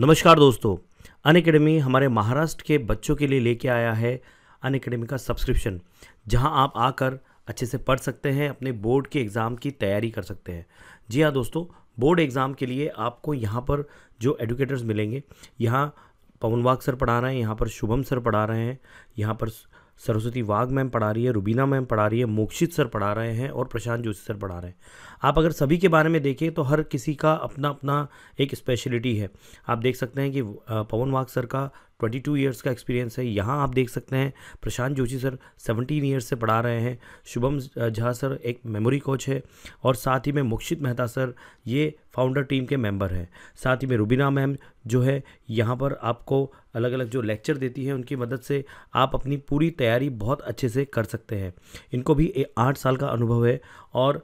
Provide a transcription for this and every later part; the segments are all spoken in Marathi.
नमस्कार दोस्तों अन अकेडमी हमारे महाराष्ट्र के बच्चों के लिए लेके आया है अन अकेडमी का सब्सक्रिप्शन जहां आप आकर अच्छे से पढ़ सकते हैं अपने बोर्ड के एग्ज़ाम की तैयारी कर सकते हैं जी हाँ दोस्तों बोर्ड एग्ज़ाम के लिए आपको यहाँ पर जो एडुकेटर्स मिलेंगे यहाँ वाग सर पढ़ा रहे हैं यहाँ पर शुभम सर पढ़ा रहे हैं यहाँ पर सरस्वती वाघ मैम पढ़ा रही है रुबीना मैम पढ़ा रही है मोक्षित सर पढ़ा रहे हैं और प्रशांत जोशी सर पढ़ा रहे हैं आप अगर सभी के बारे में देखें तो हर किसी का अपना अपना एक स्पेशलिटी है आप देख सकते हैं कि पवन वाग सर का ट्वेंटी टू ईयर्स का एक्सपीरियंस है यहाँ आप देख सकते हैं Prashant Joshi sir seventeen years से पढ़ा रहे हैं शुभम झा सर एक मेमोरी कोच है और साथ ही में मुक्षित मेहता सर ये फाउंडर टीम के मेंबर हैं साथ ही में रुबीना मैम जो है यहाँ पर आपको अलग अलग जो लेक्चर देती है उनकी मदद से आप अपनी पूरी तैयारी बहुत अच्छे से कर सकते हैं इनको भी आठ साल का अनुभव है और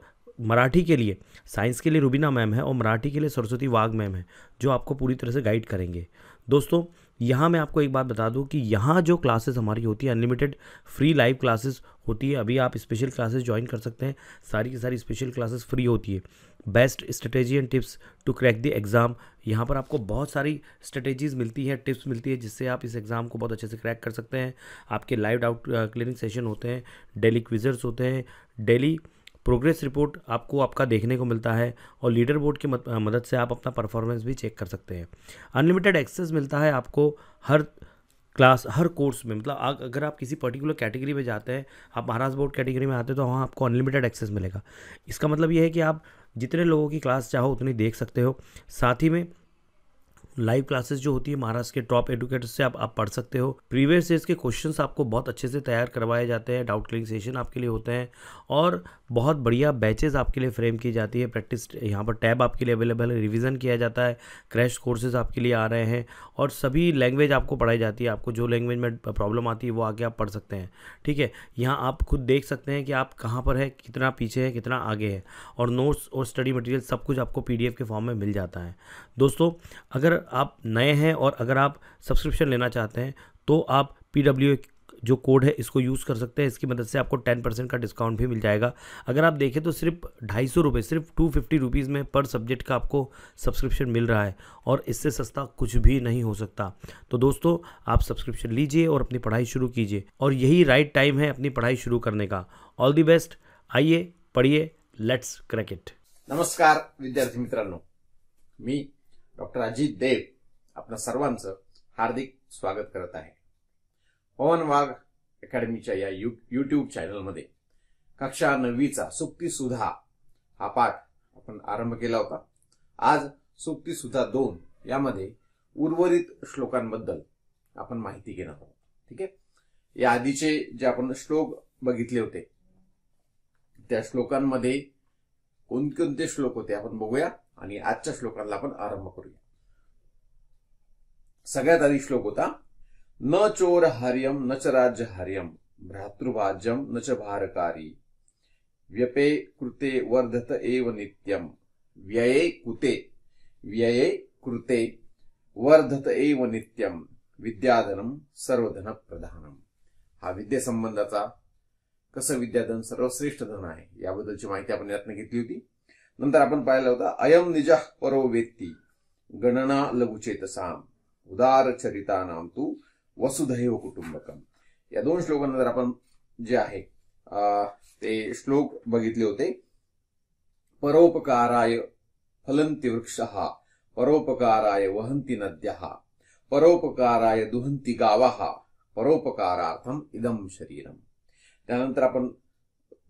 मराठी के लिए साइंस के लिए रुबीना मैम है और मराठी के लिए सरस्वती वाघ मैम है जो आपको पूरी तरह से गाइड करेंगे दोस्तों यहाँ मैं आपको एक बात बता दूँ कि यहाँ जो क्लासेस हमारी होती है अनलिमिटेड फ्री लाइव क्लासेस होती है अभी आप स्पेशल क्लासेस ज्वाइन कर सकते हैं सारी की सारी स्पेशल क्लासेस फ्री होती है best strategy and tips to crack the exam यहाँ पर आपको बहुत सारी स्ट्रेटेजीज़ मिलती है टिप्स मिलती है जिससे आप इस एग्ज़ाम को बहुत अच्छे से क्रैक कर सकते हैं आपके लाइव डाउट क्लिनिंग सेशन होते हैं डेली क्विजर्स होते हैं डेली प्रोग्रेस रिपोर्ट आपको आपका देखने को मिलता है और लीडर बोर्ड की मदद से आप अपना परफॉर्मेंस भी चेक कर सकते हैं अनलिमिटेड एक्सेस मिलता है आपको हर क्लास हर कोर्स में मतलब अगर आप किसी पर्टिकुलर कैटेगरी में जाते हैं आप महाराष्ट्र बोर्ड कैटेगरी में आते हैं तो वहाँ आपको अनलिमिटेड एक्सेस मिलेगा इसका मतलब ये है कि आप जितने लोगों की क्लास चाहो उतनी देख सकते हो साथ ही में लाइव क्लासेस जो होती है महाराष्ट्र के टॉप एडुकेटर्स से आप, आप पढ़ सकते हो प्रीवियस ईयर के क्वेश्चन आपको बहुत अच्छे से तैयार करवाए जाते हैं डाउट क्लिंग सेशन आपके लिए होते हैं और बहुत बढ़िया बैचेज आपके लिए फ्रेम की जाती है प्रैक्टिस यहाँ पर टैब आपके लिए अवेलेबल है रिविज़न किया जाता है क्रैश कोर्सेज आपके लिए आ रहे हैं और सभी लैंग्वेज आपको पढ़ाई जाती है आपको जो लैंग्वेज में प्रॉब्लम आती है वो आगे आप पढ़ सकते हैं ठीक है यहाँ आप खुद देख सकते हैं कि आप कहाँ पर है कितना पीछे है कितना आगे है और नोट्स और स्टडी मटेरियल सब कुछ आपको पी के फॉर्म में मिल जाता है दोस्तों अगर आप नए हैं और अगर आप सब्सक्रिप्शन लेना चाहते हैं तो आप पी डब्ल्यू जो कोड है इसको यूज़ कर सकते हैं इसकी मदद से आपको टेन परसेंट का डिस्काउंट भी मिल जाएगा अगर आप देखें तो सिर्फ ढाई सौ रुपये सिर्फ टू फिफ्टी रुपीज़ में पर सब्जेक्ट का आपको सब्सक्रिप्शन मिल रहा है और इससे सस्ता कुछ भी नहीं हो सकता तो दोस्तों आप सब्सक्रिप्शन लीजिए और अपनी पढ़ाई शुरू कीजिए और यही राइट टाइम है अपनी पढ़ाई शुरू करने का ऑल दी बेस्ट आइए पढ़िए लेट्स क्रैकेट नमस्कार विद्यार्थी मित्रों मी डॉक्टर अजित देव आपलं सर्वांचं हार्दिक स्वागत करत आहे पवन वाघ अकॅडमीच्या या यू युट्यूब चॅनलमध्ये कक्षा नववीचा सुक्ती सुधा हा पाठ आपण आरंभ केला होता आज सुक्ती सुधा दोन यामध्ये उर्वरित श्लोकांबद्दल आपण माहिती घेणार आहोत ठीक आहे या आधीचे जे आपण श्लोक बघितले होते त्या श्लोकांमध्ये कोणकोणते श्लोक होते आपण बघूया आणि आजच्या श्लोकाला आपण आरंभ करूया सगळ्यात आधी श्लोक होता न चोर हार्यम न च राज्य हार्यम भ्रातृभाज्यम न च भारकारी व्यपे कृते वर्धत एव नित्यम व्यये कुते व्यये कृते वर्धत एव नित्यम विद्याधनम सर्वधन प्रधानम हा विद्यासंबंधाचा कसं विद्याधन सर्वश्रेष्ठ धन आहे याबद्दलची माहिती आपण यातनं घेतली होती नंतर आपण पाहिलं होतं अयम निज परो वेत्ती गणना साम उदार चरिता नाम तू वसुधैव कुटुंबकम या दोन श्लोकांनंतर आपण जे आहे ते श्लोक बघितले होते परोपकाराय फलंती वृक्ष परोपकाराय वहंती नद्या परोपकाराय दुहंती गावा परोपकारार्थम इदम शरीरम त्यानंतर आपण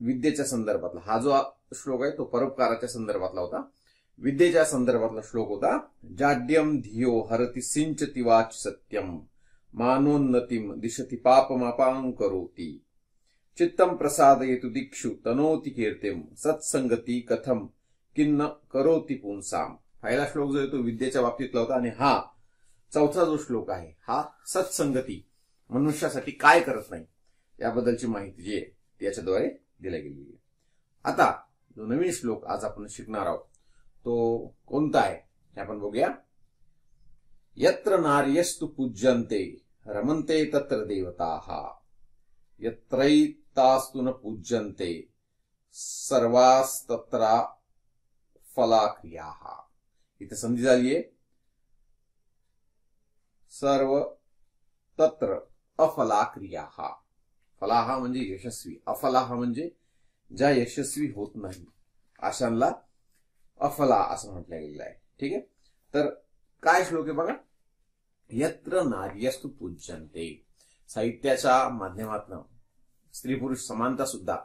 विद्येच्या संदर्भातला हा जो श्लोक आहे तो परोपकाराच्या संदर्भातला होता विद्येच्या संदर्भातला श्लोक होता जाड्यम धियो हरती सिंचती वाच सत्यम मानोन्नतीम दिशती पापमापां करोती चित्तम येतो दिक्षु तनोती कीर्तीम सत्संगती कथम किन्न करोती पुंसाम पहिला श्लोक जो आहे तो विद्येच्या बाबतीतला होता आणि हा चौथा जो श्लोक आहे हा सत्संगती मनुष्यासाठी काय करत नाही याबद्दलची माहिती जी आहे याच्याद्वारे दिला गेलेली आहे आता जो नवीन श्लोक आज आपण शिकणार आहोत तो कोणता आहे हे आपण बघूया यत्र नार्यस्तु पूज्यन्ते रमन्ते तत्र देवताः यत्रैतास्तु न पूज्यन्ते सर्वास्तत्रा फलाक्रिया इथे संधी झाली आहे सर्व तत्र अफलाक्रिया फलाहा म्हणजे यशस्वी अफलाहा म्हणजे ज्या यशस्वी होत नाही अशांना अफला असं म्हटलं गेलेलं आहे ठीक आहे तर काय श्लोक आहे बघा यत्र नार्यस्तु पूजनते साहित्याच्या माध्यमातून स्त्री पुरुष समानता सुद्धा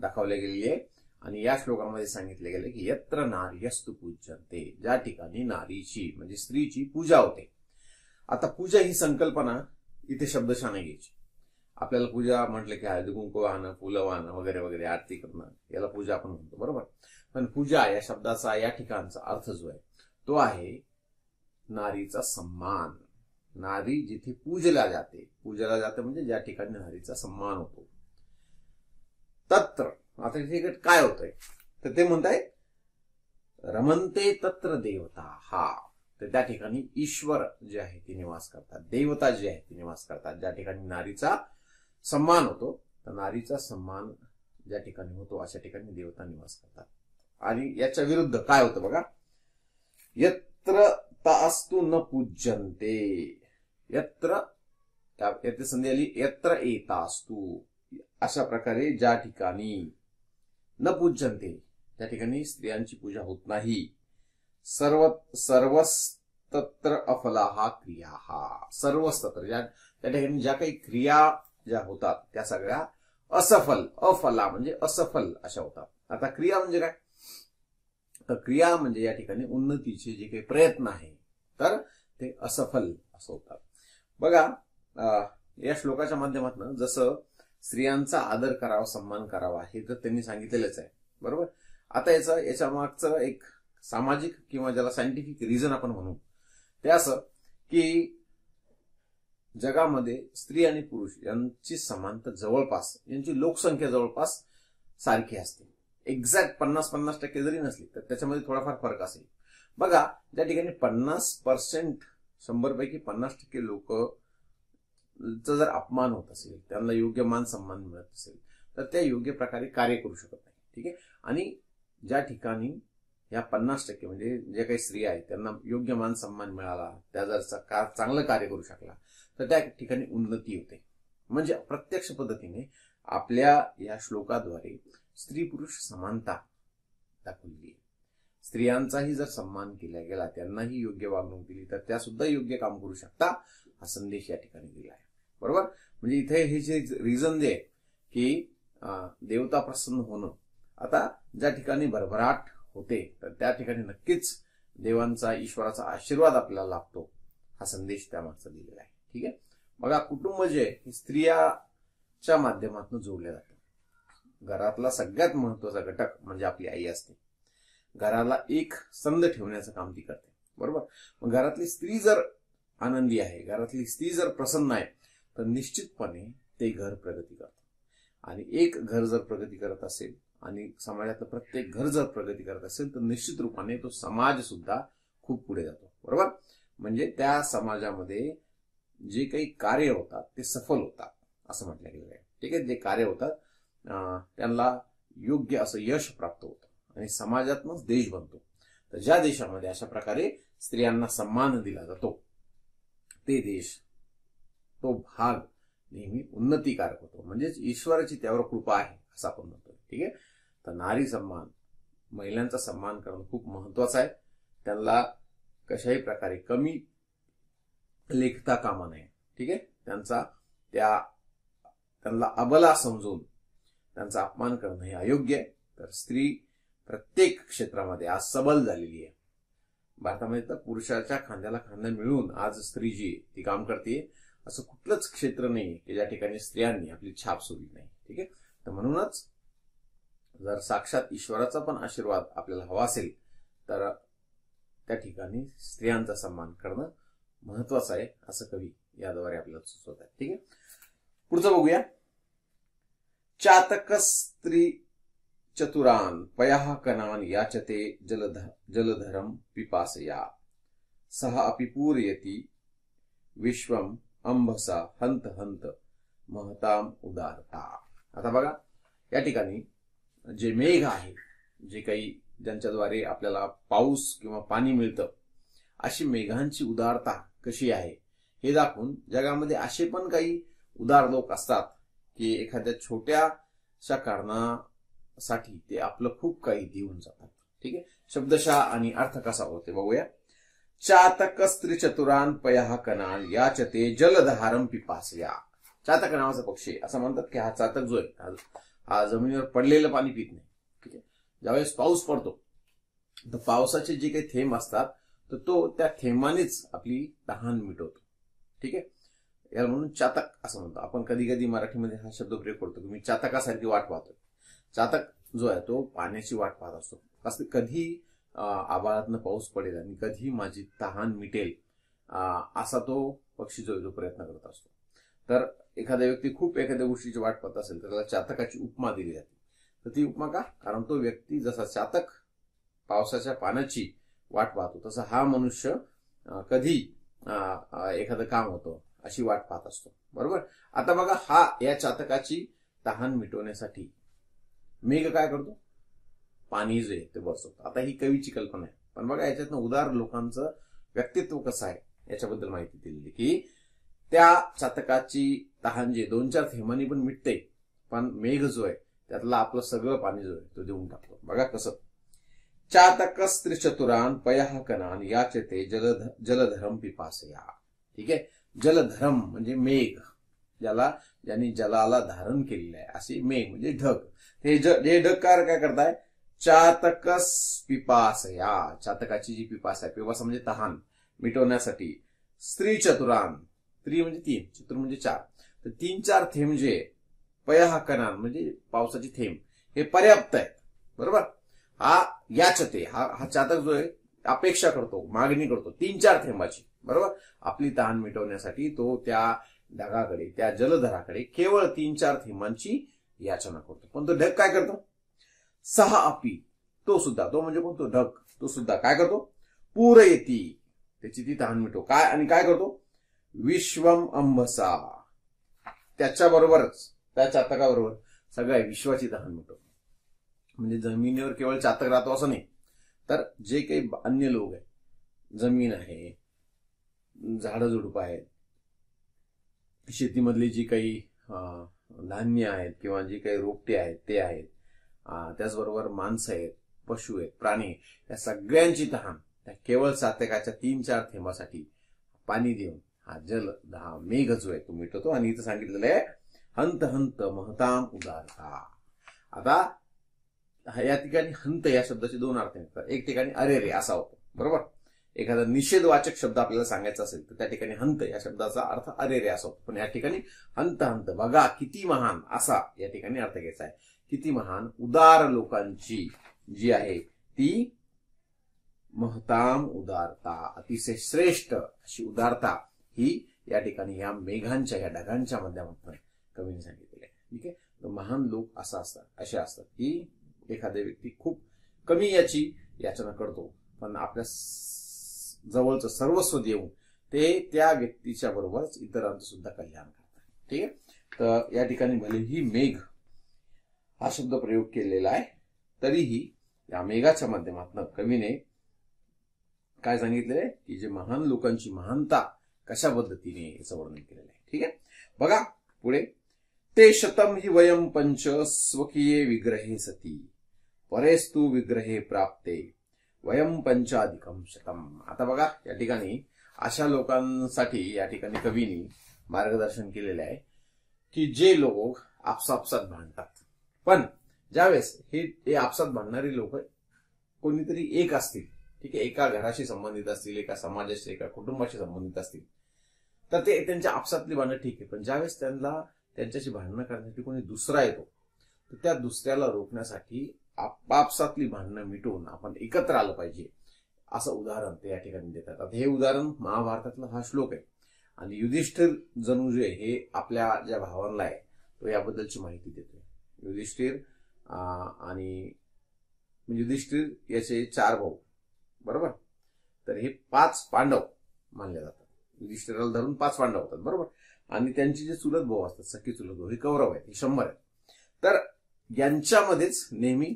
दाखवली गेलेली आहे आणि या श्लोकामध्ये सांगितले गेले की यत्र नार्यस्तु पूजनते ज्या ठिकाणी नारीची म्हणजे स्त्रीची पूजा होते आता पूजा ही संकल्पना इथे शब्दशाने घ्यायची आपल्याला पूजा म्हटलं की हळदी कुंकू वाहणं फुलं वाहणं वगैरे वगैरे आरती करणं याला पूजा आपण म्हणतो बरोबर पण पूजा या शब्दाचा या ठिकाणचा अर्थ जो आहे तो आहे नारीचा सम्मान नारी जिथे पूजला जाते पूजला जाते म्हणजे ज्या ठिकाणी नारीचा सम्मान होतो तत्र आता तिथे काय होतंय तर ते म्हणताय रमंते तत्र देवता हा तर त्या ठिकाणी ईश्वर जे आहे ते निवास करतात देवता जे आहे ती निवास करतात ज्या ठिकाणी नारीचा सम्मान होतो तर नारीचा सन्मान ज्या ठिकाणी होतो अशा ठिकाणी देवता निवास करतात आणि याच्या विरुद्ध काय होतं बघा यत्र तास्तु न पूज्यन्ते यत्र येथे संधी आली यत्र एतास्तु अशा प्रकारे ज्या ठिकाणी न पूज्यन्ते त्या ठिकाणी स्त्रियांची पूजा होत नाही सर्व सर्वस्तत्र अफला हा क्रिया हा सर्वस्तत्र ज्या त्या ठिकाणी ज्या काही क्रिया ज्या होतात त्या सगळ्या असफल अफला म्हणजे असफल अशा होतात आता क्रिया म्हणजे काय तर क्रिया म्हणजे या ठिकाणी उन्नतीचे जे काही प्रयत्न आहे तर ते असफल असं होतात बघा या श्लोकाच्या माध्यमातून जसं स्त्रियांचा आदर करावा सन्मान करावा हे तर त्यांनी सांगितलेलंच आहे बरोबर आता याचा याच्या मागचं एक सामाजिक किंवा ज्याला सायंटिफिक रिझन आपण म्हणू ते असं की जगामध्ये स्त्री आणि पुरुष यांची समानता जवळपास यांची लोकसंख्या जवळपास सारखी असते एक्झॅक्ट पन्नास पन्नास टक्के जरी नसली तर त्याच्यामध्ये थोडाफार फरक असेल बघा ज्या ठिकाणी पन्नास पर्सेंट शंभरपैकी पन्नास टक्के लोक जर अपमान होत असेल त्यांना योग्य मान सन्मान मिळत असेल तर त्या योग्य प्रकारे कार्य करू शकत नाही ठीक आहे आणि ज्या ठिकाणी या पन्नास टक्के म्हणजे जे काही स्त्रिया आहेत त्यांना योग्य मान सन्मान मिळाला त्या जर चांगलं कार्य करू शकला तर त्या ठिकाणी उन्नती होते म्हणजे प्रत्यक्ष पद्धतीने आपल्या या श्लोकाद्वारे स्त्री पुरुष समानता दाखवली स्त्रियांचाही जर सन्मान केला गेला त्यांनाही योग्य वागणूक दिली तर त्या सुद्धा योग्य काम करू शकता हा संदेश या ठिकाणी दिला आहे बरोबर म्हणजे इथे हे जे रिझन जे की देवता प्रसन्न होणं आता ज्या ठिकाणी भरभराट होते तर त्या ठिकाणी नक्कीच देवांचा ईश्वराचा आशीर्वाद आपल्याला लाभतो हा संदेश त्यामागचा दिलेला आहे ठीक आहे बघा कुटुंब जे आहे स्त्रियाच्या माध्यमातून जोडले जाते घरातला सगळ्यात महत्वाचा घटक म्हणजे आपली आई असते घराला एक संद ठेवण्याचं काम ती करते बरोबर मग घरातली स्त्री जर आनंदी आहे घरातली स्त्री जर प्रसन्न आहे तर निश्चितपणे ते घर प्रगती करत आणि एक घर जर प्रगती करत असेल आणि समाजातलं प्रत्येक घर जर प्रगती करत असेल तर निश्चित रूपाने तो समाज सुद्धा खूप पुढे जातो बरोबर म्हणजे त्या समाजामध्ये जे काही कार्य होतात ते सफल होतात असं म्हटलं गेलं आहे ठीक आहे जे कार्य होतात त्यांना योग्य असं यश प्राप्त होतं आणि समाजातनच देश बनतो तर ज्या देशामध्ये अशा प्रकारे स्त्रियांना सन्मान दिला जातो ते देश तो भाग नेहमी उन्नतीकारक होतो म्हणजेच ईश्वराची त्यावर कृपा आहे असं आपण म्हणतो ठीक आहे तर नारी सन्मान महिलांचा सन्मान करणं खूप महत्वाचं आहे त्यांना कशाही प्रकारे कमी लेखता कामा नये ठीक आहे त्यांचा त्या त्यांना अबला समजून त्यांचा अपमान करणं हे अयोग्य आहे तर स्त्री प्रत्येक क्षेत्रामध्ये आज सबल झालेली आहे भारतामध्ये तर पुरुषाच्या खांद्याला खांदा मिळून आज स्त्री जी ती काम करते असं कुठलंच क्षेत्र नाही की ज्या ठिकाणी स्त्रियांनी आपली छाप सोडली नाही ठीक आहे तर म्हणूनच जर साक्षात ईश्वराचा पण आशीर्वाद आपल्याला हवा असेल तर त्या ठिकाणी स्त्रियांचा सन्मान करणं महत्वाचं आहे असं कवी याद्वारे आपल्याला सुचवत आहे ठीक आहे पुढचं बघूया चातक स्त्री चतुरान पया कनान याचते जलध जलधरम पिपासया सह अपिपूरयती विश्वम अंभसा हंत हंत महताम उदारता आता बघा या ठिकाणी जे मेघ आहे जे काही ज्यांच्याद्वारे आपल्याला पाऊस किंवा पाणी मिळतं अशी मेघांची उदारता कशी आहे हे दाखवून जगामध्ये असे पण काही उदार लोक असतात की एखाद्या छोट्याशा कारणासाठी ते आपलं खूप काही देऊन जातात ठीक आहे शब्दशा आणि अर्थ कसा होते बघूया चातक स्त्री चतुरान पया या याचते ते जलधारम पिपासया चातक नावाचा पक्षी असं म्हणतात की हा चातक जो आहे हा जमिनीवर पडलेलं पाणी पित नाही ठीक आहे ज्यावेळेस पाऊस पडतो तर पावसाचे जे काही थेंब असतात तर तो त्या थेंबानेच आपली तहान मिटवतो ठीक आहे याला म्हणून चातक असं म्हणतो आपण कधी कधी मराठीमध्ये हा शब्द प्रयोग करतो की मी चातकासारखी वाट पाहतो चातक जो आहे तो पाण्याची वाट पाहत असतो कसं कधी आभाळातनं पाऊस पडेल आणि कधी माझी तहान मिटेल असा तो पक्षी जो जो प्रयत्न करत असतो तर एखादा व्यक्ती खूप एखाद्या गोष्टीची वाट पाहत असेल तर त्याला चातकाची उपमा दिली जाते तर ती उपमा का कारण तो व्यक्ती जसा चातक पावसाच्या पाण्याची वाट पाहतो तसं हा मनुष्य कधी एखादं काम होतं अशी वाट पाहत असतो बरोबर आता बघा हा या चातकाची तहान मिटवण्यासाठी मेघ काय करतो पाणी जे ते बसवतो आता ही कवीची कल्पना आहे पण बघा याच्यातनं उदार लोकांचं व्यक्तित्व कसं आहे याच्याबद्दल माहिती दिलेली की त्या चातकाची तहान जे दोन चार थेमानी पण मिटते पण मेघ जो आहे त्यातला आपलं सगळं पाणी जो आहे तो देऊन टाकतो बघा कसं पयाह पयहकनान याचे ते जलध जलधरम पिपासया ठीक आहे जलधरम म्हणजे मेघ ज्याला ज्यांनी जलाला धारण केलेलं आहे असे मेघ म्हणजे ढग हे हे कार काय करताय चातकस पिपासया चातकाची जी पिपास आहे पिपास म्हणजे तहान मिटवण्यासाठी स्त्री चतुरान स्त्री म्हणजे तीन चतुर म्हणजे चार तर तीन चार थेंब जे कनान म्हणजे पावसाचे थेंब हे पर्याप्त आहेत बरोबर हा याचते हा हा चातक जो आहे अपेक्षा करतो मागणी करतो तीन चार थेंबाची बरोबर आपली तहान मिटवण्यासाठी तो त्या ढगाकडे त्या जलधराकडे केवळ तीन चार थेंबांची याचना करतो पण तो ढग काय करतो सहा अपी तो सुद्धा तो म्हणजे कोणतो ढग तो सुद्धा काय करतो पूर येती त्याची ती तहान मिटो काय आणि काय करतो विश्वम अंबसा त्याच्याबरोबरच त्या चातकाबरोबर सगळ्या विश्वाची तहान मिटो म्हणजे जमिनीवर केवळ चातक राहतो असं नाही तर जे काही अन्य लोक आहेत जमीन आहे झाडं झुडप आहेत शेतीमधली जी काही धान्य आहेत किंवा जी काही रोपटे आहेत ते आहेत त्याचबरोबर माणसं आहेत पशु आहेत प्राणी या सगळ्यांची तहान त्या केवळ सातकाच्या तीन चार थेंबासाठी पाणी देऊन हा जल दहा मेघ जो आहे तो मिटवतो आणि इथं सांगितलेलं आहे हंत हंत महताम उदारता आता या ठिकाणी हंत या शब्दाचे दोन अर्थ निघतात एक ठिकाणी अरे रे असा होतो बरोबर एखादा निषेधवाचक शब्द आपल्याला सांगायचा असेल तर त्या ठिकाणी हंत या शब्दाचा अर्थ अरे रे असा होतो पण या ठिकाणी हंत हंत बघा किती महान असा या ठिकाणी अर्थ घ्यायचा आहे किती महान उदार लोकांची जी आहे ती महताम उदारता अतिशय श्रेष्ठ अशी उदारता ही या ठिकाणी या मेघांच्या या ढगांच्या माध्यमातून कवीने सांगितलेली आहे ठीक आहे महान लोक असा असतात असे असतात की एखाद्या व्यक्ती खूप कमी याची याचना करतो पण आपल्या जवळचं सर्वस्व देऊन ते त्या व्यक्तीच्या बरोबरच इतरांचं सुद्धा कल्याण करतात ठीक आहे तर या ठिकाणी ही मेघ हा शब्द प्रयोग केलेला आहे तरीही या मेघाच्या माध्यमातून कवीने काय सांगितलेलं आहे की जे महान लोकांची महानता कशा पद्धतीने याचं वर्णन केलेलं आहे ठीक आहे बघा पुढे ते शतम ही वयम पंच स्वकीय विग्रहे सती परेस्तू विग्रहे प्राप्ते वयम पंचाधिकम शतम आता बघा या ठिकाणी अशा लोकांसाठी या ठिकाणी कवीनी मार्गदर्शन केलेले आहे की जे लोक आपसापसात भांडतात पण ज्यावेळेस हे आपसात भांडणारी लोक कोणीतरी एक असतील ठीक आहे एका घराशी संबंधित असतील एका समाजाशी एका कुटुंबाशी संबंधित असतील तर ते त्यांच्या आपसातली भांडणं ठीक आहे पण ज्यावेळेस त्यांना त्यांच्याशी भांडणं करण्यासाठी कोणी दुसरा येतो तर त्या दुसऱ्याला रोखण्यासाठी आपापसातली भांडणं मिटून आपण एकत्र आलं पाहिजे असं उदाहरण ते या ठिकाणी देतात आता हे उदाहरण महाभारतातला हा श्लोक आहे आणि युधिष्ठिर जणू जे हे आपल्या ज्या भावांना आहे तो याबद्दलची माहिती देतो युधिष्ठिर आणि युधिष्ठिर याचे चार भाऊ बरोबर तर हे पाच पांडव मानले जातात युधिष्ठिराला धरून पाच पांडव होतात बरोबर आणि त्यांचे जे चुलत भाऊ असतात सखी चुलत भाऊ हे कौरव आहेत हे शंभर आहेत तर यांच्यामध्येच नेहमी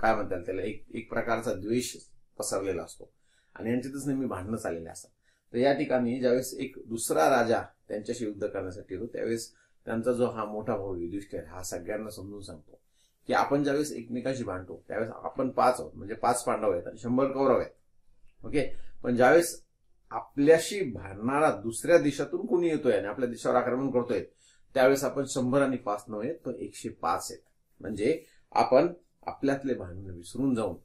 काय म्हणतात त्याला एक एक प्रकारचा द्वेष पसरलेला असतो आणि यांच्यातच नेहमी भांडणं चाललेले असतात तर या ठिकाणी ज्यावेळेस एक दुसरा राजा त्यांच्याशी युद्ध करण्यासाठी येतो त्यावेळेस त्यांचा जो हा मोठा भाऊ युधिष्ठिर हा सगळ्यांना समजून सांगतो की आपण ज्यावेळेस एकमेकांशी भांडतो त्यावेळेस आपण पाच आहोत म्हणजे पाच पांडव आहेत आणि शंभर कौरव आहेत ओके पण ज्यावेळेस आपल्याशी भांडणारा दुसऱ्या देशातून कोणी येतोय आणि आपल्या देशावर आक्रमण करतोय त्यावेळेस आपण शंभर आणि पाच नव्हे तर एकशे पाच आहेत म्हणजे आपण आपल्यातले भांडण विसरून जाऊन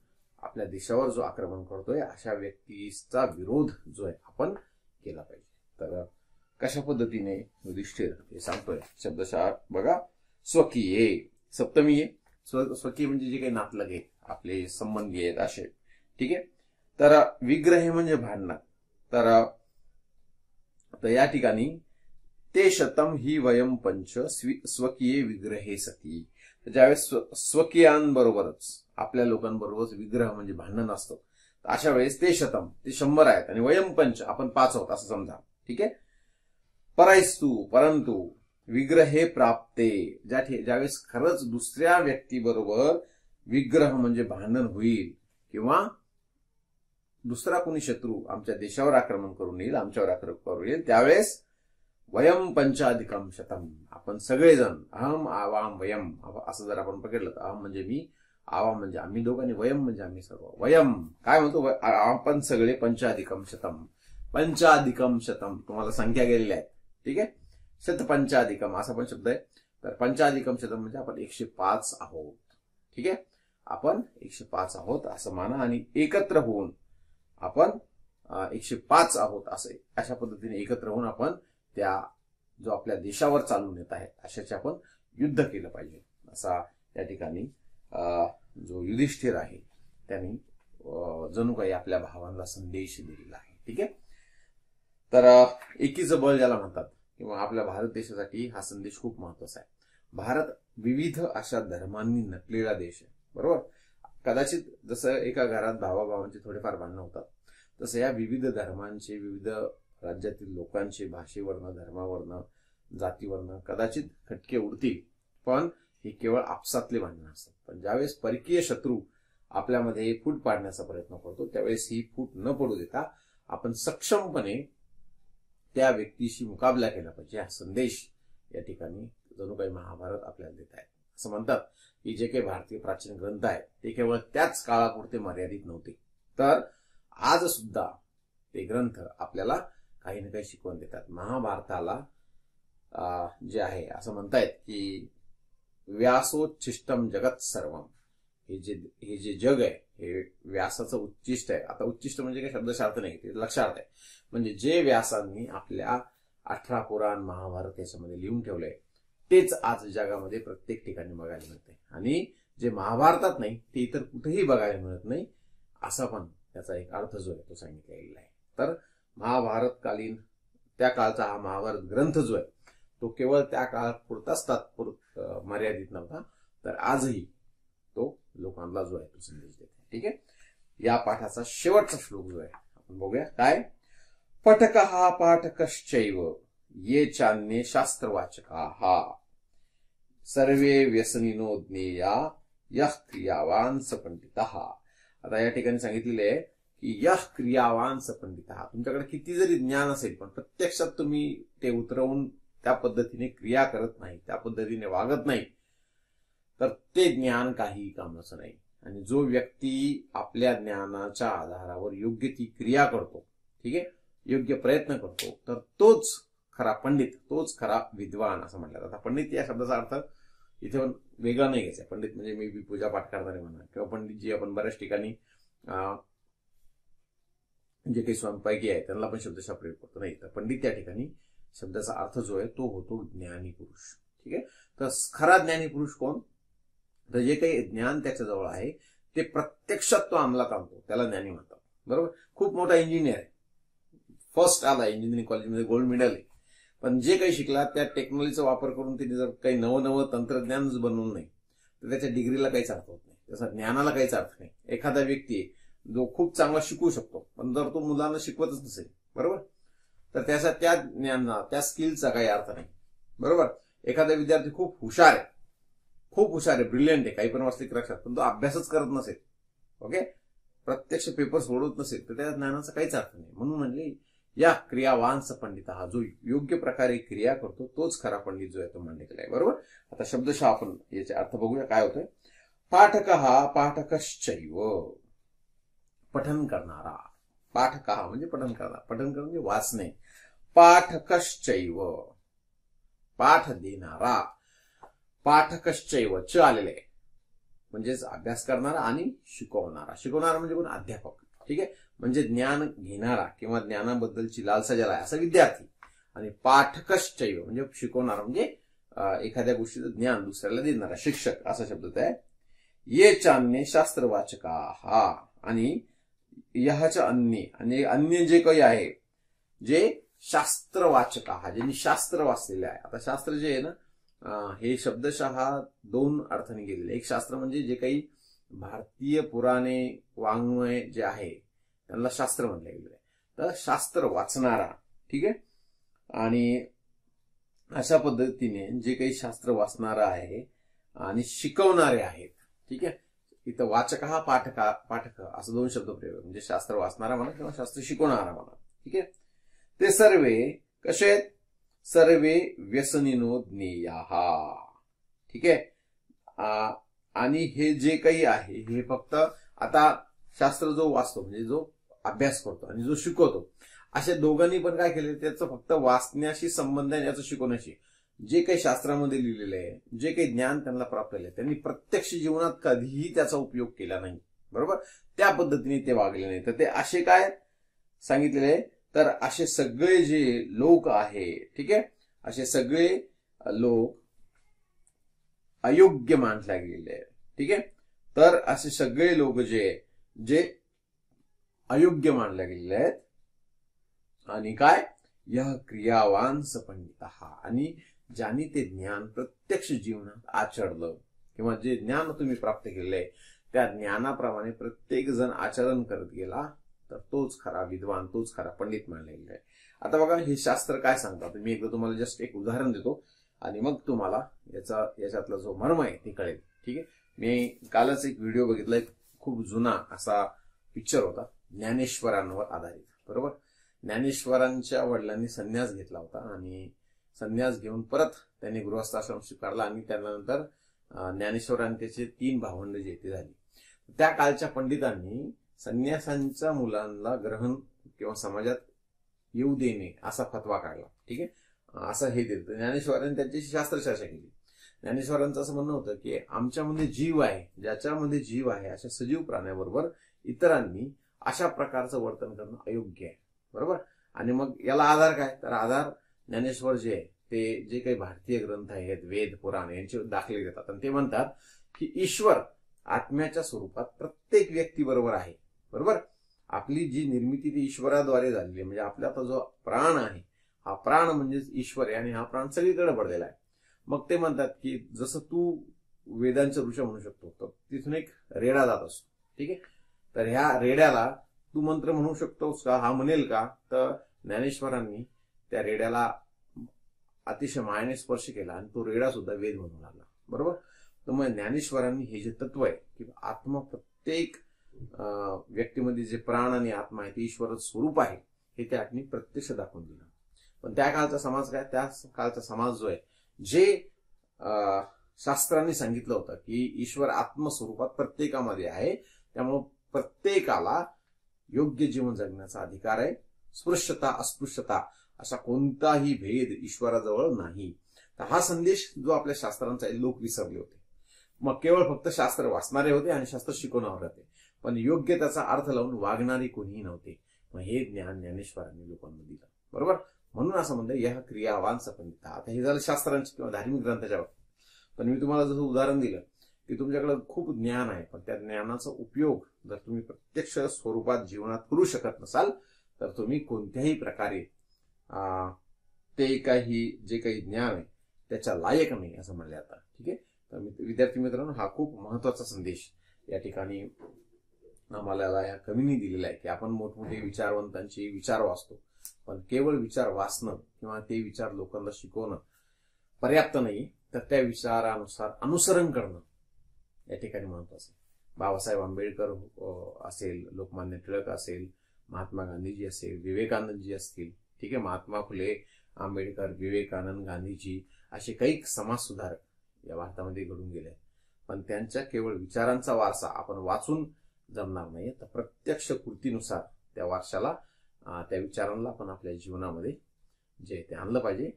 आपल्या देशावर जो आक्रमण करतोय अशा व्यक्तीचा विरोध जो आहे आपण केला पाहिजे तर कशा पद्धतीने युधिष्ठिर हे सांगतोय शब्दशः बघा स्वकीये सप्तमी आहे स्व स्वकीय म्हणजे जे काही नातलग आहे आपले संबंधी आहेत असे ठीक आहे तर विग्रह म्हणजे भांडणं तर या ठिकाणी ते शतम ही वयम पंच स्वकीय विग्रहे सती ज्यावेळेस स्व स्वकीयांबरोबरच आपल्या लोकांबरोबरच विग्रह म्हणजे भांडण असतं अशा वेळेस ते शतम ते शंभर आहेत आणि वयम पंच आपण पाच आहोत असं समजा ठीक आहे परायस्तू परंतु विग्रहे प्राप्ते ज्या ज्यावेळेस खरंच दुसऱ्या व्यक्तीबरोबर विग्रह म्हणजे भांडण होईल किंवा दुसरा कोणी शत्रू आमच्या देशावर आक्रमण करून येईल आमच्यावर आक्रमण करून येईल त्यावेळेस वयम पंचाधिकम शतम आपण सगळेजण अहम आवाम वयम असं जर आपण पकडलं तर अहम म्हणजे मी आवाम म्हणजे आम्ही दोघांनी वयम म्हणजे आम्ही सर्व वयम काय म्हणतो आपण सगळे पंचाधिकम शतम पंचाधिकम शतम तुम्हाला संख्या गेलेल्या आहे ठीक आहे पंचाधिकम असा पण शब्द आहे तर पंचाधिकम शतम म्हणजे आपण एकशे पाच आहोत ठीक आहे आपण एकशे पाच आहोत असं माना आणि एकत्र होऊन आपण एकशे पाच आहोत असं अशा पद्धतीने एकत्र होऊन आपण त्या जो आपल्या देशावर चालून येत आहे अशाचे आपण युद्ध केलं पाहिजे असा या ठिकाणी जो युधिष्ठिर आहे त्यांनी जणू काही आपल्या भावांना संदेश दिलेला आहे ठीक आहे तर एकीचं बळ ज्याला म्हणतात किंवा आपल्या भारत देशासाठी हा संदेश खूप महत्वाचा आहे भारत विविध अशा धर्मांनी नटलेला देश आहे बरोबर कदाचित जसं एका घरात भावाभावांचे थोडेफार भांडणं होतात तसं या विविध धर्मांचे विविध राज्यातील लोकांचे भाषेवरनं धर्मावरनं जातीवरनं कदाचित खटके उडतील पण ही केवळ आपसातले भांडणं असतात पण ज्यावेळेस परकीय शत्रू आपल्यामध्ये फूट पाडण्याचा प्रयत्न करतो त्यावेळेस ही फूट न पडू देता आपण सक्षमपणे त्या व्यक्तीशी मुकाबला केला पाहिजे हा संदेश या ठिकाणी जणू काही महाभारत आपल्याला देत आहे असं म्हणतात की जे काही भारतीय प्राचीन ग्रंथ आहेत ते केवळ त्याच काळापुरते मर्यादित नव्हते तर आज सुद्धा ते ग्रंथ आपल्याला काही ना काही शिकवण देतात महाभारताला जे आहे असं म्हणतायत की व्यासोच्छिष्टम जगत सर्वम हे जे हे जे जग आहे हे व्यासाचं उच्चिष्ट आहे आता उच्चिष्ट म्हणजे काही शब्दशार्थ नाही ते लक्षार्थ आहे म्हणजे जे व्यासांनी आपल्या अठरा पुराण महाभारत याच्यामध्ये लिहून ठेवलंय तेच आज जगामध्ये प्रत्येक ठिकाणी बघायला आहे आणि जे महाभारतात नाही ते इतर कुठेही बघायला मिळत नाही असा पण त्याचा एक अर्थ जो आहे तो सांगितला गेलेला आहे तर महाभारतकालीन त्या काळचा हा महाभारत ग्रंथ जो आहे तो केवळ त्या काळात पुरताच तात्पुर मर्यादित नव्हता तर आजही तो लोकांना जो आहे तो संदेश देतो ठीक आहे या पाठाचा शेवटचा श्लोक जो आहे आपण बघूया काय पठक हा कश्चैव ये चान्ये शास्त्रवाचका हा सर्वे व्यसनिनो ज्ञेया यह क्रियावान सपंडित आता या ठिकाणी सांगितलेले आहे यह क्रियावान पंडित आहात तुमच्याकडे किती जरी ज्ञान असेल पण प्रत्यक्षात तुम्ही ते उतरवून त्या पद्धतीने क्रिया करत नाही त्या पद्धतीने वागत नाही तर ते ज्ञान काही कामाचं नाही आणि जो व्यक्ती आपल्या ज्ञानाच्या आधारावर योग्य ती क्रिया करतो ठीक आहे योग्य प्रयत्न करतो तर तोच खरा पंडित तोच खरा विद्वान असं म्हटलं जातं पंडित या शब्दाचा अर्थ इथे पण वेगळा नाही घ्यायचा पंडित म्हणजे मी पूजा पाठ करणारे म्हणा किंवा पंडितजी आपण बऱ्याच ठिकाणी जे म्हणजे काही स्वयंपाकी आहे त्यांना पण शब्दशा प्रयोग करतो नाही तर पंडित त्या ठिकाणी शब्दाचा अर्थ जो आहे तो होतो ज्ञानी पुरुष ठीक आहे तर खरा ज्ञानी पुरुष कोण तर जे काही ज्ञान त्याच्याजवळ आहे ते प्रत्यक्षात तो अंमलात आणतो त्याला ज्ञानी म्हणतात बरोबर खूप मोठा इंजिनियर आहे फर्स्ट आला इंजिनिअरिंग कॉलेजमध्ये गोल्ड मेडल आहे पण जे काही शिकला त्या टेक्नॉलॉजीचा वापर करून त्याने जर काही नवं नवं तंत्रज्ञान बनवून नाही तर त्याच्या डिग्रीला काहीच अर्थ होत नाही त्याचा ज्ञानाला काहीच अर्थ नाही एखादा व्यक्ती जो खूप चांगला शिकवू शकतो पण जर तो मुलांना शिकवतच नसेल बरोबर तर त्याचा त्या ज्ञाना त्या स्किलचा काही अर्थ नाही बरोबर एखादा विद्यार्थी खूप हुशार आहे खूप हुशार आहे ब्रिलियंट आहे काही पण वास्तविक लक्षात पण तो अभ्यासच करत नसेल ओके प्रत्यक्ष पेपर सोडवत नसेल तर त्या ज्ञानाचा काहीच अर्थ नाही म्हणून म्हणजे या क्रियावांस पंडित हा जो योग्य प्रकारे क्रिया करतो तोच खरा पंडित जो आहे तो मांडलेला आहे बरोबर आता शब्दशः आपण याचे अर्थ बघूया काय होतोय पाठक हा पाठकश्चैव पठन करणारा पाठक म्हणजे पठन करणार पठन करणं म्हणजे वाचणे पाठकश्चैव पाठ देणारा पाठकश्चैव च आलेले म्हणजेच अभ्यास करणारा आणि शिकवणारा शिकवणारा म्हणजे कोण अध्यापक ठीक आहे म्हणजे ज्ञान घेणारा किंवा ज्ञानाबद्दलची लालसा ज्याला असा विद्यार्थी आणि पाठकश्चैव म्हणजे शिकवणारा म्हणजे एखाद्या गोष्टीचं ज्ञान दुसऱ्याला देणारा शिक्षक असा शब्द आहे ये चान्य शास्त्रवाचका हा आणि यहाच्या अन्य आणि अन्य जे काही आहे जे शास्त्रवाचक हा ज्यांनी शास्त्र वाचलेले आहे आता शास्त्र जे आहे ना हे शब्दशः दोन अर्थाने गेलेले एक शास्त्र म्हणजे जे काही भारतीय पुराणे वाङ्मय जे आहे त्यांना शास्त्र म्हणलं गेलेलं आहे तर शास्त्र वाचणारा ठीक आहे आणि अशा पद्धतीने जे काही शास्त्र वाचणारा आहे आणि शिकवणारे आहेत ठीक आहे इथं वाचक हा पाठक पाठक असं दोन शब्द प्रयोग म्हणजे शास्त्र वाचणारा म्हणा किंवा शास्त्र शिकवणारा म्हणा ठीक आहे ते सर्वे कसे आहेत सर्वे व्यसनिनो ज्ञेया ठीक आहे आणि हे जे काही आहे हे फक्त आता शास्त्र जो वाचतो म्हणजे जो अभ्यास करतो आणि जो शिकवतो अशा दोघांनी पण काय केले त्याचं फक्त वाचण्याशी संबंध आहे याचं शिकवण्याशी जे काही शास्त्रामध्ये लिहिलेले आहे जे काही ज्ञान त्यांना प्राप्त झाले त्यांनी प्रत्यक्ष जीवनात कधीही त्याचा उपयोग केला नाही बरोबर त्या पद्धतीने ते वागले नाही तर ते असे काय सांगितलेले तर असे सगळे जे लोक आहे ठीक आहे असे सगळे लोक अयोग्य मानल्या गेलेले ठीक आहे तर असे सगळे लोक जे जे अयोग्य मानल्या गेलेले आहेत आणि काय या क्रियावान सपंडित आणि ज्यांनी ते ज्ञान प्रत्यक्ष जीवनात आचरलं किंवा जे ज्ञान तुम्ही प्राप्त केले आहे त्या ज्ञानाप्रमाणे प्रत्येक जण आचरण करत गेला तर तोच खरा विद्वान तोच खरा पंडित मानलेला आहे आता बघा हे शास्त्र काय सांगतात मी एकदा तुम्हाला जस्ट एक उदाहरण देतो आणि मग तुम्हाला याचा याच्यातला जो मर्म आहे ते कळेल ठीक आहे मी कालच एक व्हिडिओ बघितला एक खूप जुना असा पिक्चर होता ज्ञानेश्वरांवर आधारित बरोबर ज्ञानेश्वरांच्या वडिलांनी संन्यास घेतला होता आणि संन्यास घेऊन परत त्यांनी गृहस्थाश्रम स्वीकारला आणि त्यानंतर ज्ञानेश्वर आणि त्याचे तीन भावंड जे झाली त्या काळच्या पंडितांनी संन्यासांच्या मुलांना ग्रहण किंवा समाजात येऊ देणे असा फतवा काढला ठीक आहे असं हे देत ज्ञानेश्वरांनी त्यांच्याशी चर्चा केली ज्ञानेश्वरांचं असं म्हणणं होतं की आमच्यामध्ये जीव आहे ज्याच्यामध्ये जीव आहे अशा सजीव प्राण्याबरोबर इतरांनी अशा प्रकारचं वर्तन करणं अयोग्य आहे बरोबर आणि मग याला आधार काय तर आधार ज्ञानेश्वर जे ते जे काही भारतीय ग्रंथ आहेत वेद पुराण यांचे दाखले देतात आणि ते म्हणतात की ईश्वर आत्म्याच्या स्वरूपात प्रत्येक व्यक्ती बरोबर आहे बरोबर आपली जी निर्मिती ती ईश्वराद्वारे झालेली आहे म्हणजे आपल्या जो प्राण आहे हा प्राण म्हणजेच ईश्वर आहे आणि हा प्राण सगळीकडे पडलेला आहे मग ते म्हणतात की जसं तू वेदांचं ऋष म्हणू शकतो तर तिथून एक रेडा जात असतो ठीक आहे तर ह्या रेड्याला तू मंत्र म्हणू शकतोस का हा म्हणेल का तर ज्ञानेश्वरांनी त्या रेड्याला अतिशय मायाने स्पर्श केला आणि तो रेडा सुद्धा वेद म्हणू लागला बरोबर मग ज्ञानेश्वरांनी हे जे तत्व आहे की आत्मा प्रत्येक व्यक्तीमध्ये जे प्राण आणि आत्मा आहे ते ईश्वरच स्वरूप आहे हे त्यांनी प्रत्यक्ष दाखवून दिलं पण त्या काळचा समाज काय त्या काळचा समाज जो आहे जे शास्त्रांनी सांगितलं होतं की ईश्वर आत्मस्वरूपात प्रत्येकामध्ये आहे त्यामुळं प्रत्येकाला योग्य जीवन जगण्याचा अधिकार आहे स्पृश्यता अस्पृश्यता असा कोणताही भेद ईश्वराजवळ नाही तर हा संदेश जो आपल्या शास्त्रांचा आहे लोक विसरले होते मग केवळ फक्त शास्त्र वाचणारे होते आणि शास्त्र शिकवणार होते पण योग्य त्याचा अर्थ लावून वागणारे कोणीही नव्हते मग हे ज्ञान ज्ञानेश्वरांनी लोकांना दिलं बरोबर म्हणून असं म्हणलं या क्रियावान पण आता हे झालं शास्त्रांची किंवा धार्मिक ग्रंथाच्या बाबतीत पण मी तुम्हाला जसं उदाहरण दिलं की तुमच्याकडे खूप ज्ञान आहे पण त्या ज्ञानाचा उपयोग जर तुम्ही प्रत्यक्ष स्वरूपात जीवनात करू शकत नसाल तर तुम्ही कोणत्याही प्रकारे ते काही जे काही ज्ञान आहे त्याच्या लायक नाही असं म्हणलं आता ठीक आहे तर विद्यार्थी मित्रांनो हा खूप महत्वाचा संदेश या ठिकाणी आम्हाला या कमीने दिलेला आहे की आपण मोठमोठे विचारवंतांचे विचार वाचतो पण केवळ विचार वाचणं किंवा ते विचार लोकांना शिकवणं पर्याप्त नाही तर त्या विचारानुसार अनुसरण करणं या ठिकाणी महत्वाचं आहे बाबासाहेब आंबेडकर असेल लोकमान्य टिळक असेल महात्मा गांधीजी असेल विवेकानंदजी असतील ठीक आहे महात्मा फुले आंबेडकर विवेकानंद गांधीजी असे काही समाजसुधारक या भारतामध्ये घडून गेले पण त्यांच्या केवळ विचारांचा वारसा आपण वाचून जमणार नाही तर प्रत्यक्ष कृतीनुसार त्या वारशाला त्या विचारांना आपण आपल्या जीवनामध्ये जे ते आणलं पाहिजे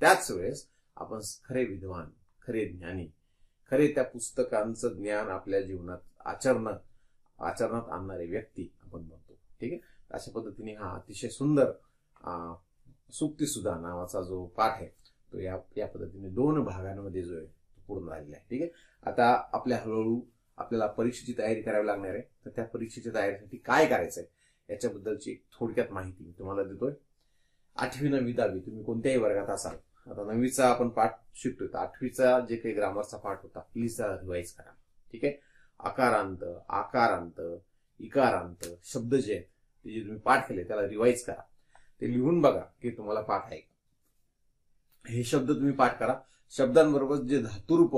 त्याच वेळेस आपण खरे विद्वान खरे ज्ञानी खरे त्या पुस्तकांचं ज्ञान आपल्या जीवनात आचरण आचरणात आणणारे व्यक्ती आपण बनतो ठीक आहे अशा पद्धतीने हा अतिशय सुंदर सुक्ती सुद्धा नावाचा जो पाठ आहे तो या या पद्धतीने दोन भागांमध्ये जो आहे तो पूर्ण झालेला आहे ठीक आहे आता आपल्या हळूहळू आपल्याला परीक्षेची तयारी करावी लागणार आहे तर त्या परीक्षेच्या तयारीसाठी काय करायचं आहे याच्याबद्दलची थोडक्यात माहिती मी तुम्हाला देतोय आठवी नववी दहावी तुम्ही कोणत्याही वर्गात असाल आता नववीचा आपण पाठ शिकतोय तर आठवीचा जे काही ग्रामरचा पाठ होता प्लीज रिवाईज करा ठीक आहे आकारांत आकारांत इकारांत शब्द जे आहेत ते जे तुम्ही पाठ केले त्याला रिवाईज करा ते लिहून बघा की तुम्हाला पाठ आहे का हे शब्द तुम्ही पाठ करा शब्दांबरोबर जे धातुरूप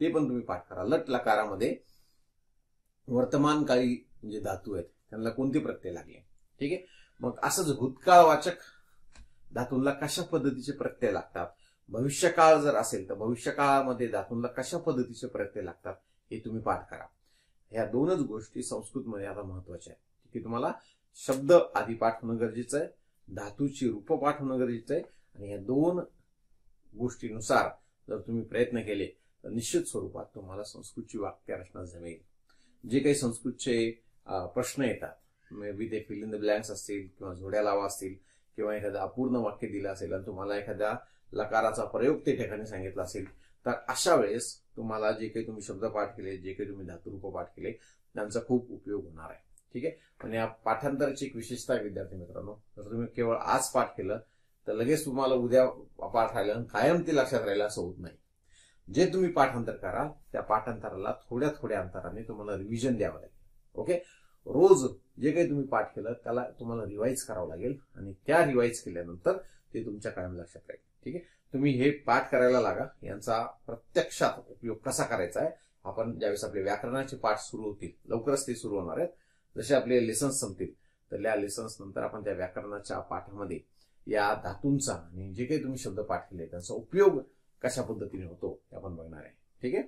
ते पण तुम्ही पाठ करा लट लकारामध्ये काळी जे धातू आहेत त्यांना कोणते प्रत्यय लागले ठीक आहे मग असंच वाचक धातूंना कशा पद्धतीचे प्रत्यय लागतात भविष्यकाळ जर असेल तर भविष्यकाळामध्ये धातूंना कशा पद्धतीचे प्रत्यय लागतात हे तुम्ही पाठ करा ह्या दोनच गोष्टी संस्कृतमध्ये आता महत्वाच्या आहेत की तुम्हाला शब्द आधी पाठ होणं गरजेचं आहे धातूची रूप पाठवणं गरजेचं आहे आणि या दोन गोष्टीनुसार जर तुम्ही प्रयत्न केले तर निश्चित स्वरूपात तुम्हाला संस्कृतची वाक्य रचना जमेल जे काही संस्कृतचे प्रश्न येतात मे ते फिल इन द ब्लँक्स असतील किंवा जोड्या लावा असतील किंवा एखादं अपूर्ण वाक्य दिलं असेल आणि तुम्हाला एखाद्या लकाराचा प्रयोग ते ठिकाणी सांगितला असेल तर अशा वेळेस तुम्हाला जे काही तुम्ही शब्द पाठ केले जे काही तुम्ही धातुरूप पाठ केले त्यांचा खूप उपयोग होणार आहे ठीक आहे पण या पाठांतराची एक विशेषता आहे विद्यार्थी मित्रांनो जर तुम्ही केवळ आज पाठ केलं तर लगेच तुम्हाला उद्या पाठ राहिलं कायम ते लक्षात राहिलं असं होत नाही जे तुम्ही पाठांतर कराल त्या पाठांतराला थोड्या थोड्या अंतराने तुम्हाला रिव्हिजन द्यावं लागेल ओके रोज जे काही तुम्ही पाठ केलं त्याला तुम्हाला रिवाईज करावं लागेल आणि त्या रिवाईज केल्यानंतर ते तुमच्या कायम लक्षात राहील ठीक आहे तुम्ही हे पाठ करायला लागा यांचा प्रत्यक्षात उपयोग कसा करायचा आहे आपण ज्यावेळेस आपले व्याकरणाचे पाठ सुरू होतील लवकरच ते सुरू होणार आहेत जसे आपले लेसन्स संपतील तर या लेसन्स नंतर आपण त्या व्याकरणाच्या पाठामध्ये या धातूंचा आणि जे काही तुम्ही शब्द पाठ केले त्यांचा उपयोग कशा पद्धतीने होतो ते आपण बघणार आहे ठीक आहे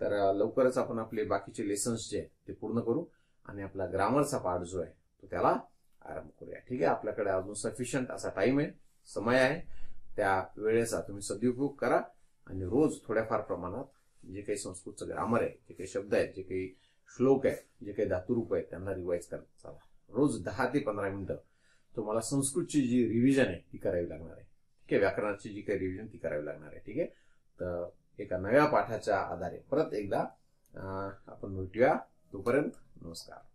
तर लवकरच आपण आपले बाकीचे लेसन्स जे आहेत ते पूर्ण करू आणि आपला ग्रामरचा पार्ट जो आहे तो त्याला आरंभ करूया ठीक आहे आपल्याकडे अजून सफिशियंट असा टाइम आहे समय आहे त्या वेळेचा तुम्ही सदुपयोग करा आणि रोज थोड्याफार प्रमाणात जे काही संस्कृतचं ग्रामर आहे जे काही शब्द आहेत जे काही श्लोक आहे जे काही धातुरूप आहेत त्यांना रिवाईज करत चाला रोज दहा ते पंधरा मिनिटं तुम्हाला संस्कृतची जी रिव्हिजन आहे ती करावी लागणार आहे ठीक आहे व्याकरणाची जी काही रिव्हिजन ती करावी लागणार आहे ठीक आहे तर एका नव्या पाठाच्या आधारे परत एकदा आपण भेटूया तोपर्यंत नमस्कार